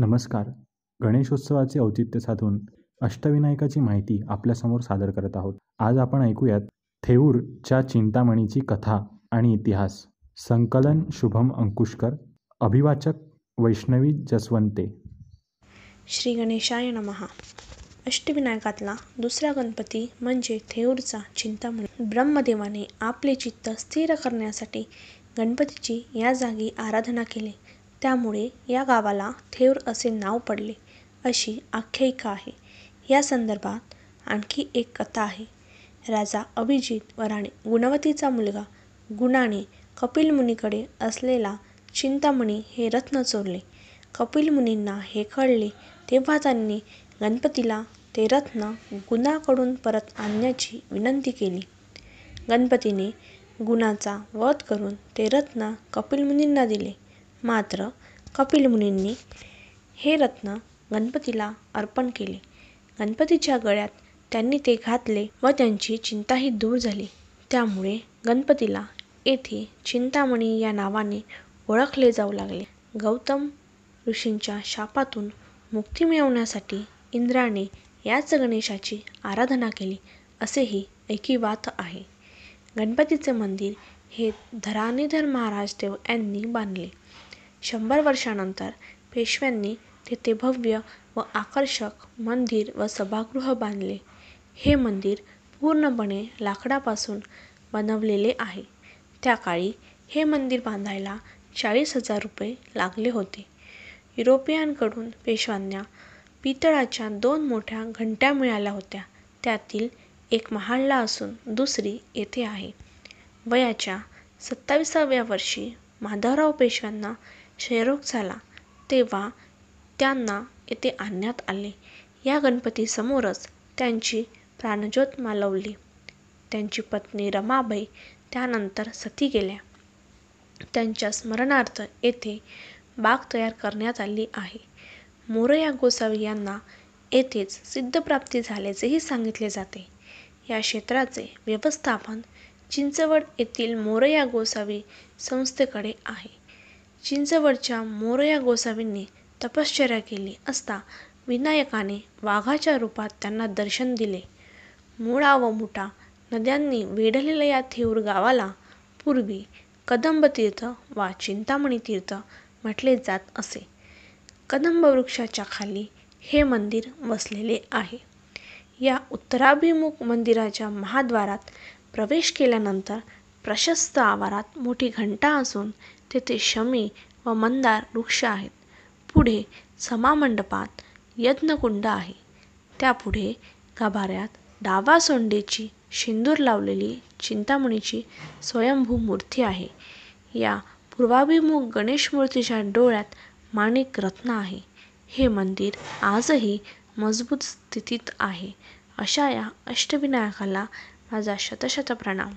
नमस्कार गणेशोत्सवाचे औचित्य साधून अष्टविनायकाची माहिती आपल्यासमोर सादर करत आहोत आज आपण ऐकूयात थेऊरच्या चिंतामणीची कथा आणि इतिहास संकलन शुभम अंकुशकर अभिवाचक वैष्णवी जसवंते श्री गणेशाय नमहा अष्टविनायकातला दुसरा गणपती म्हणजे थेऊरचा चिंतामणी ब्रह्मदेवाने आपले चित्त स्थिर करण्यासाठी गणपतीची या जागी आराधना केली त्यामुळे या गावाला थेऊर असे नाव पडले अशी आख्यायिका आहे. या संदर्भात आणखी एक कथा आहे. राजा अभिजित व राणी गुणवतीचा मुलगा गुणाने कपिलमुनीकडे असलेला चिंतामणी हे रत्न चोरले. कपिलमुनींना हे कळले तेव्हा त्यांनी गणपतीला ते रत्न गुणाकडून परत आणण्याची विनंती केली. गणपतीने गुणाचा वध करून ते रत्न कपिलमुनींना दिले. मात्र कपिल मुनींनी हे रत्न गणपतीला अर्पण केले. गणपतीच्या गळ्यात त्यांनी ते घातले व त्यांची चिंताही दूर झाली. त्यामुळे गणपतीला येथे चिंतामणी या नावाने ओळखले जाऊ लागले. गौतम ऋषींच्या शापातून मुक्ती मिळवण्यासाठी इंद्राने याच गणेशाची आराधना केली असेही ऐकिवात आहे. गणपतीचे मंदिर हे धरानीधर महाराज देव यांनी बांधले. शंभर वर्षानंतर पेशव्यांनी तेथे भव्य व आकर्षक मंदिर व सभागृह बांधले. हे मंदिर पूर्णपणे लाकडापासून बनवलेले आहे. त्याकाळी हे मंदिर बांधायला चाळीस हजार रुपये लागले होते. युरोपियांकडून पेशव्यांना पितळाच्या दोन मोठ्या घंट्या मिळाल्या होत्या. त्यातील एक महाडला असून दुसरी येथे आहे. वयाच्या सत्ताविसाव्या वर्षी माधवराव पेशव्यांना क्षयरोग झाला तेव्हा त्यांना येथे आणण्यात आले. या गणपतीसमोरच त्यांची प्राणज्योत मालवली. त्यांची पत्नी रमाबाई त्यानंतर सती गेल्या. त्यांच्या स्मरणार्थ येथे बाग तयार करण्यात आली आहे. मोरया गोसावी यांना येथेच सिद्धप्राप्ती झाल्याचेही सांगितले जाते. या क्षेत्राचे व्यवस्थापन चिंचवड येथील मोरया गोसावी संस्थेकडे आहे. चिंचवडच्या मोरया गोसावींनी तपश्चर्या केली असता विनायकाने वाघाच्या रूपात त्यांना दर्शन दिले. मुळा व मुठा नद्यांनी वेढलेल्या या थेऊर गावाला पूर्वी कदंबतीर्थ वा चिंतामणी तीर्थ म्हटले जात असे. कदंब वृक्षाच्या खाली हे मंदिर वसलेले आहे. या उत्तराभिमुख मंदिराच्या महाद्वारात प्रवेश केल्यानंतर प्रशस्त आवारात मोठी घंटा असून तेथे शमी व मंदार वृक्ष आहेत पुढे समामंडपात यज्ञकुंड आहे त्यापुढे गाभाऱ्यात डावा सोंडेची शिंदूर लावलेली चिंतामणीची स्वयंभू मूर्ती आहे. या पूर्वाभिमुख गणेश मूर्तीच्या डोळ्यात माणिक रत्न आहे. हे मंदिर आजही मजबूत स्थितीत आहे. अशा या अष्टविनायकाला माझा शतशत प्रणाम.